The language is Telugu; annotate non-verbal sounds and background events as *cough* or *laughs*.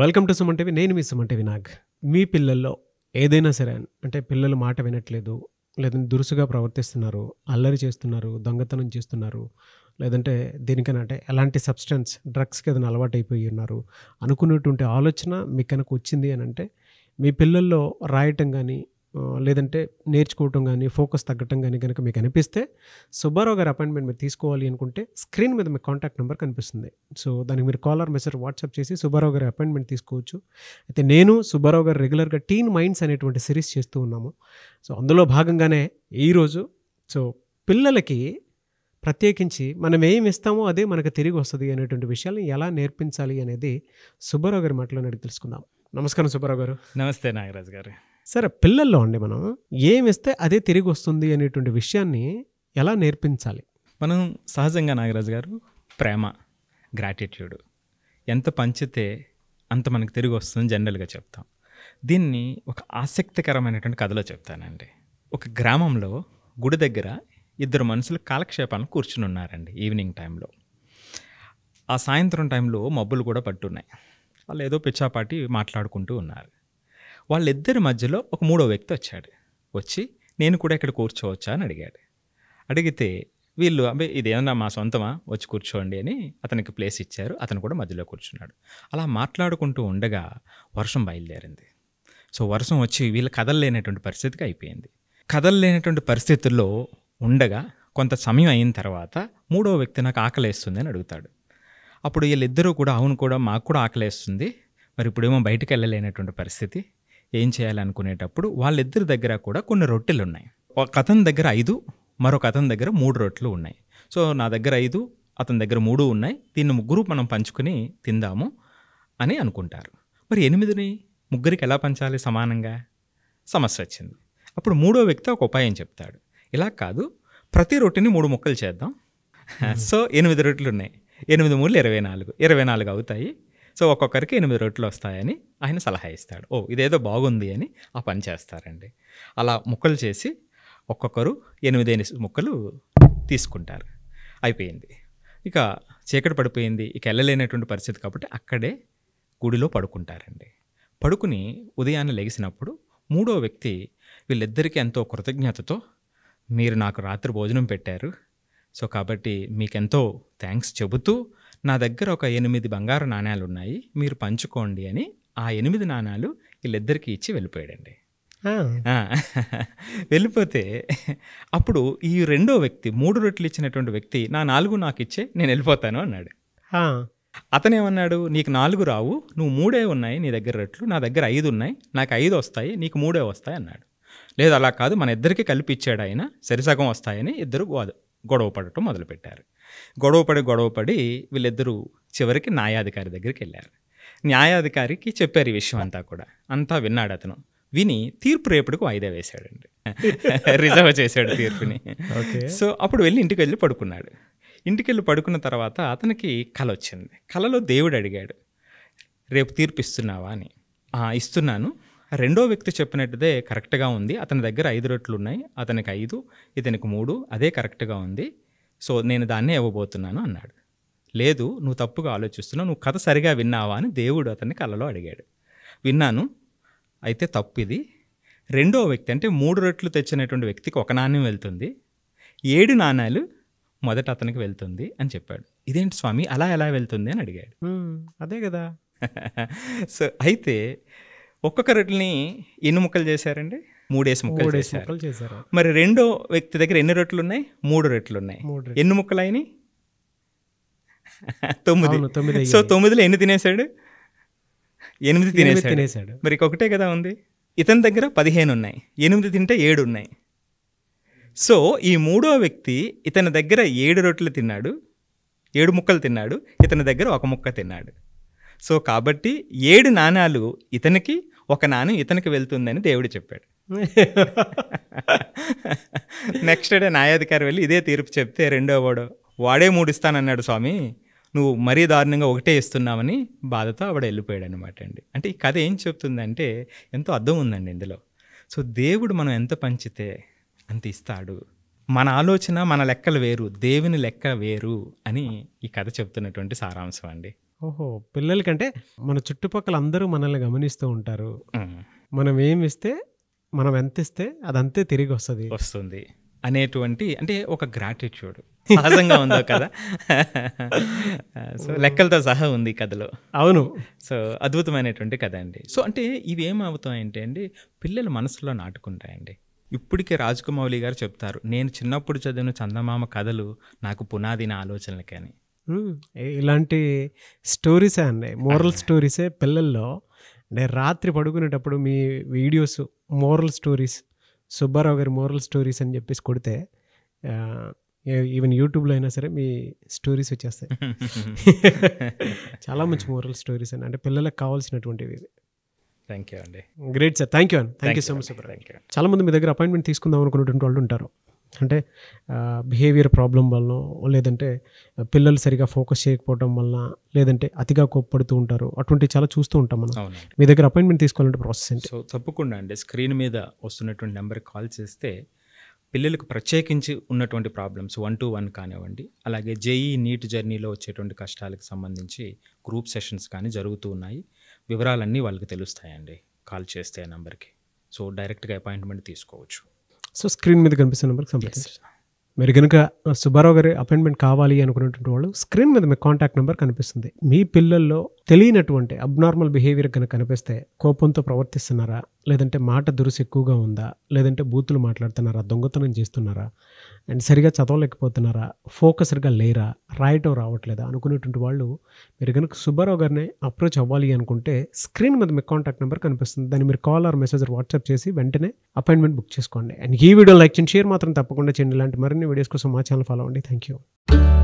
వెల్కమ్ టు సుమంటేవి నేను మీ సుమంటే వినాగ్ మీ పిల్లల్లో ఏదైనా సరే అంటే పిల్లలు మాట వినట్లేదు లేదంటే దురుసుగా ప్రవర్తిస్తున్నారు అల్లరి చేస్తున్నారు దొంగతనం చేస్తున్నారు లేదంటే దేనికైనా అంటే ఎలాంటి సబ్స్టెన్స్ డ్రగ్స్కి ఏదైనా అలవాటు అయిపోయి ఉన్నారు అనుకున్నటువంటి ఆలోచన మీకు కనుక వచ్చింది అని అంటే మీ పిల్లల్లో రాయటం కానీ లేదంటే నేర్చుకోవటం కానీ ఫోకస్ తగ్గటం కానీ కనుక మీకు అనిపిస్తే సుబ్బారావు గారి అపాయింట్మెంట్ మీరు తీసుకోవాలి అనుకుంటే స్క్రీన్ మీద మీ కాంటాక్ట్ నెంబర్ కనిపిస్తుంది సో దానికి మీరు కాలర్ మెసేజ్ వాట్సాప్ చేసి సుబ్బారావు గారి అపాయింట్మెంట్ తీసుకోవచ్చు అయితే నేను సుబ్బారావు గారు రెగ్యులర్గా టీన్ మైండ్స్ అనేటువంటి సిరీస్ చేస్తూ ఉన్నాము సో అందులో భాగంగానే ఈరోజు సో పిల్లలకి ప్రత్యేకించి మనం ఏం ఇస్తామో అదే మనకు తిరిగి వస్తుంది అనేటువంటి విషయాలను ఎలా నేర్పించాలి అనేది సుబ్బారావు గారి మాటలో అడిగి తెలుసుకుందాం నమస్కారం సుబ్బారావు గారు నమస్తే నాగరాజు గారు సరే పిల్లల్లో అండి మనం ఏమిస్తే అదే తిరిగి వస్తుంది అనేటువంటి విషయాన్ని ఎలా నేర్పించాలి మనం సహజంగా నాగరాజు గారు ప్రేమ గ్రాటిట్యూడ్ ఎంత పంచితే అంత మనకు తిరిగి వస్తుంది జనరల్గా చెప్తాం దీన్ని ఒక ఆసక్తికరమైనటువంటి కథలో చెప్తానండి ఒక గ్రామంలో గుడి దగ్గర ఇద్దరు మనుషులు కాలక్షేపాలను కూర్చుని ఉన్నారండి ఈవినింగ్ టైంలో ఆ సాయంత్రం టైంలో మబ్బులు కూడా పట్టున్నాయి వాళ్ళు ఏదో పిచ్చాపాటి మాట్లాడుకుంటూ ఉన్నారు వాళ్ళిద్దరి మధ్యలో ఒక మూడో వ్యక్తి వచ్చాడు వచ్చి నేను కూడా ఇక్కడ కూర్చోవచ్చా అని అడిగాడు అడిగితే వీళ్ళు ఇది ఇదేమన్నా మా సొంతమా వచ్చి కూర్చోండి అని అతనికి ప్లేస్ ఇచ్చారు అతను కూడా మధ్యలో కూర్చున్నాడు అలా మాట్లాడుకుంటూ ఉండగా వర్షం బయలుదేరింది సో వర్షం వచ్చి వీళ్ళు లేనటువంటి పరిస్థితికి అయిపోయింది కదలలేనటువంటి పరిస్థితుల్లో ఉండగా కొంత సమయం అయిన తర్వాత మూడో వ్యక్తి నాకు ఆకలేస్తుంది అని అడుగుతాడు అప్పుడు వీళ్ళిద్దరూ కూడా అవును కూడా మాకు కూడా ఆకలేస్తుంది మరి ఇప్పుడేమో బయటకు వెళ్ళలేనటువంటి పరిస్థితి ఏం చేయాలనుకునేటప్పుడు వాళ్ళిద్దరి దగ్గర కూడా కొన్ని రొట్టెలు ఉన్నాయి ఒక కథన్ దగ్గర ఐదు మరొక కథన్ దగ్గర మూడు రొట్టెలు ఉన్నాయి సో నా దగ్గర ఐదు అతని దగ్గర మూడు ఉన్నాయి దీన్ని ముగ్గురు మనం పంచుకుని తిందాము అని అనుకుంటారు మరి ఎనిమిదిని ముగ్గురికి ఎలా పంచాలి సమానంగా సమస్య వచ్చింది అప్పుడు మూడో వ్యక్తి ఒక ఉపాయం చెప్తాడు ఇలా కాదు ప్రతి రొట్టెని మూడు ముక్కలు చేద్దాం సో ఎనిమిది రొట్టెలు ఉన్నాయి ఎనిమిది మూడు ఇరవై నాలుగు ఇరవై నాలుగు అవుతాయి సో ఒక్కొక్కరికి ఎనిమిది రొట్టెలు వస్తాయని ఆయన సలహా ఇస్తాడు ఓ ఇదేదో బాగుంది అని ఆ పని చేస్తారండి అలా ముక్కలు చేసి ఒక్కొక్కరు ఎనిమిది ముక్కలు తీసుకుంటారు అయిపోయింది ఇక చీకటి పడిపోయింది ఇక వెళ్ళలేనటువంటి పరిస్థితి కాబట్టి అక్కడే గుడిలో పడుకుంటారండి పడుకుని ఉదయాన్నే లెగిసినప్పుడు మూడో వ్యక్తి వీళ్ళిద్దరికీ ఎంతో కృతజ్ఞతతో మీరు నాకు రాత్రి భోజనం పెట్టారు సో కాబట్టి మీకెంతో థ్యాంక్స్ చెబుతూ నా దగ్గర ఒక ఎనిమిది బంగారు నాణ్యాలు ఉన్నాయి మీరు పంచుకోండి అని ఆ ఎనిమిది నాణ్యాలు వీళ్ళిద్దరికీ ఇచ్చి వెళ్ళిపోయాడండి వెళ్ళిపోతే అప్పుడు ఈ రెండో వ్యక్తి మూడు రొట్టెలు ఇచ్చినటువంటి వ్యక్తి నా నాలుగు నాకు ఇచ్చే నేను వెళ్ళిపోతాను అన్నాడు అతనేమన్నాడు నీకు నాలుగు రావు నువ్వు మూడే ఉన్నాయి నీ దగ్గర రొట్లు నా దగ్గర ఐదు ఉన్నాయి నాకు ఐదు వస్తాయి నీకు మూడే వస్తాయి అన్నాడు లేదు అలా కాదు మన ఇద్దరికి కలిపి ఇచ్చాడు ఆయన సరిసగం వస్తాయని ఇద్దరు వాదు గొడవ పడటం మొదలుపెట్టారు గొడవపడి గొడవపడి వీళ్ళిద్దరూ చివరికి న్యాయాధికారి దగ్గరికి వెళ్ళారు న్యాయాధికారికి చెప్పారు ఈ విషయం అంతా కూడా అంతా విన్నాడు అతను విని తీర్పు రేపటికి వాయిదా వేశాడండి *laughs* రిజర్వ్ చేశాడు తీర్పుని సో అప్పుడు వెళ్ళి ఇంటికి వెళ్ళి పడుకున్నాడు ఇంటికి వెళ్ళి పడుకున్న తర్వాత అతనికి కళ వచ్చింది కళలో దేవుడు అడిగాడు రేపు తీర్పు ఇస్తున్నావా అని ఇస్తున్నాను రెండో వ్యక్తి చెప్పినట్టుదే కరెక్ట్గా ఉంది అతని దగ్గర ఐదు రొట్లు ఉన్నాయి అతనికి ఐదు ఇతనికి మూడు అదే కరెక్ట్గా ఉంది సో నేను దాన్నే ఇవ్వబోతున్నాను అన్నాడు లేదు నువ్వు తప్పుగా ఆలోచిస్తున్నావు నువ్వు కథ సరిగా విన్నావా అని దేవుడు అతన్ని కళ్ళలో అడిగాడు విన్నాను అయితే తప్పు ఇది రెండో వ్యక్తి అంటే మూడు రొట్లు తెచ్చినటువంటి వ్యక్తికి ఒక నాణ్యం వెళ్తుంది ఏడు నాణ్యాలు మొదట అతనికి వెళ్తుంది అని చెప్పాడు ఇదేంటి స్వామి అలా ఎలా వెళ్తుంది అని అడిగాడు అదే కదా *laughs* సో అయితే ఒక్కొక్క రొట్టెని ఎన్ని ముక్కలు చేశారండి మూడేసి ముక్కలు చేశారు మరి రెండో వ్యక్తి దగ్గర ఎన్ని రొట్టెలు ఉన్నాయి మూడు రొట్టెలు ఉన్నాయి ఎన్ని ముక్కలు అయినాయి *laughs* తొమ్మిది సో తొమ్మిదిలో ఎన్ని తినేశాడు ఎనిమిది తినేసాడు తినేశాడు మరి ఒకటే కదా ఉంది ఇతని దగ్గర పదిహేను ఉన్నాయి ఎనిమిది తింటే ఏడు ఉన్నాయి సో ఈ మూడో వ్యక్తి ఇతని దగ్గర ఏడు రొట్టెలు తిన్నాడు ఏడు ముక్కలు తిన్నాడు ఇతని దగ్గర ఒక ముక్క తిన్నాడు సో కాబట్టి ఏడు నాణాలు ఇతనికి ఒక నాణం ఇతనికి వెళ్తుందని దేవుడు చెప్పాడు నెక్స్ట్ డే న్యాయాధికారి వెళ్ళి ఇదే తీర్పు చెప్తే రెండో వాడు వాడే మూడు ఇస్తానన్నాడు స్వామి నువ్వు మరీ దారుణంగా ఒకటే ఇస్తున్నామని బాధతో ఆవిడ వెళ్ళిపోయాడు అనమాట అండి అంటే ఈ కథ ఏం చెప్తుందంటే ఎంతో అర్థం ఉందండి ఇందులో సో దేవుడు మనం ఎంత పంచితే అంత ఇస్తాడు మన ఆలోచన మన లెక్కలు వేరు దేవుని లెక్క వేరు అని ఈ కథ చెప్తున్నటువంటి సారాంశం అండి ఓహో పిల్లలకంటే మన చుట్టుపక్కల అందరూ మనల్ని గమనిస్తూ ఉంటారు మనం ఏమి ఇస్తే మనం ఎంత ఇస్తే అదంతే తిరిగి వస్తుంది వస్తుంది అనేటువంటి అంటే ఒక గ్రాటిట్యూడ్ సహజంగా ఉందో కదా సో లెక్కలతో సహా ఉంది కథలో అవును సో అద్భుతమైనటువంటి కథ అండి సో అంటే ఇవి ఏమవుతాయంటే అండి పిల్లలు మనసులో నాటుకుంటాయండి ఇప్పటికే రాజకుమౌళి గారు చెప్తారు నేను చిన్నప్పుడు చదివిన చందమామ కథలు నాకు పునాదిన ఆలోచనలకని ఇలాంటి స్టోరీసే అన్నాయి మోరల్ స్టోరీసే పిల్లల్లో అంటే రాత్రి పడుకునేటప్పుడు మీ వీడియోస్ మోరల్ స్టోరీస్ సుబ్బారావు గారి మోరల్ స్టోరీస్ అని చెప్పేసి కొడితే ఈవెన్ యూట్యూబ్లో అయినా సరే మీ స్టోరీస్ వచ్చేస్తాయి *laughs* చాలా మంచి మోరల్ స్టోరీస్ అండి అంటే పిల్లలకు కావాల్సినటువంటివి ఇవి థ్యాంక్ యూ అండి గ్రేట్ సార్ థ్యాంక్ యూ అండి thank you so much you చాలా మంది మీ దగ్గర అపాయింట్మెంట్ తీసుకుందాం అనుకున్నటువంటి వాళ్ళు ఉంటారు అంటే బిహేవియర్ ప్రాబ్లం వలన లేదంటే పిల్లలు సరిగా ఫోకస్ చేయకపోవడం వలన లేదంటే అతిగా కోప్పడుతూ ఉంటారు అటువంటి చాలా చూస్తూ ఉంటాం మనం మీ దగ్గర అపాయింట్మెంట్ తీసుకోవాలంటే ప్రాసెస్ ఏంటి సో తప్పకుండా అండి స్క్రీన్ మీద వస్తున్నటువంటి నెంబర్కి కాల్ చేస్తే పిల్లలకు ప్రత్యేకించి ఉన్నటువంటి ప్రాబ్లమ్స్ వన్ టు వన్ కానివ్వండి అలాగే జేఈ నీట్ జర్నీలో వచ్చేటువంటి కష్టాలకు సంబంధించి గ్రూప్ సెషన్స్ కానీ జరుగుతూ ఉన్నాయి వివరాలన్నీ వాళ్ళకి తెలుస్తాయండి కాల్ చేస్తే ఆ నెంబర్కి సో డైరెక్ట్గా అపాయింట్మెంట్ తీసుకోవచ్చు సో స్క్రీన్ మీద కనిపిస్తున్న నెంబర్కి సంప్రదించండి మీరు కనుక సుబ్బారావు గారి అపాయింట్మెంట్ కావాలి అనుకున్నటువంటి వాళ్ళు స్క్రీన్ మీద మీ కాంటాక్ట్ నెంబర్ కనిపిస్తుంది మీ పిల్లల్లో తెలియనటువంటి అబ్నార్మల్ బిహేవియర్ కనుక కనిపిస్తే కోపంతో ప్రవర్తిస్తున్నారా లేదంటే మాట దురుసు ఎక్కువగా ఉందా లేదంటే బూతులు మాట్లాడుతున్నారా దొంగతనం చేస్తున్నారా అండ్ సరిగా చదవలేకపోతున్నారా ఫోకస్డ్గా లేరా రాయటం రావట్లేదా అనుకునేటువంటి వాళ్ళు మీరు కనుక సుబ్బారావు గారిని అప్రోచ్ అవ్వాలి అనుకుంటే స్క్రీన్ మీద మీ కాంటాక్ట్ నెంబర్ కనిపిస్తుంది దాన్ని మీరు కాల్ ఆర్ మెసేజ్ వాట్సాప్ చేసి వెంటనే అపాయింట్మెంట్ బుక్ చేసుకోండి అండ్ ఈ వీడియో లైక్ చేయండి షేర్ మాత్రం తప్పకుండా చేయండి ఇలాంటి మరిన్ని వీడియోస్ కోసం మా ఛానల్ ఫాలో అండి థ్యాంక్ యూ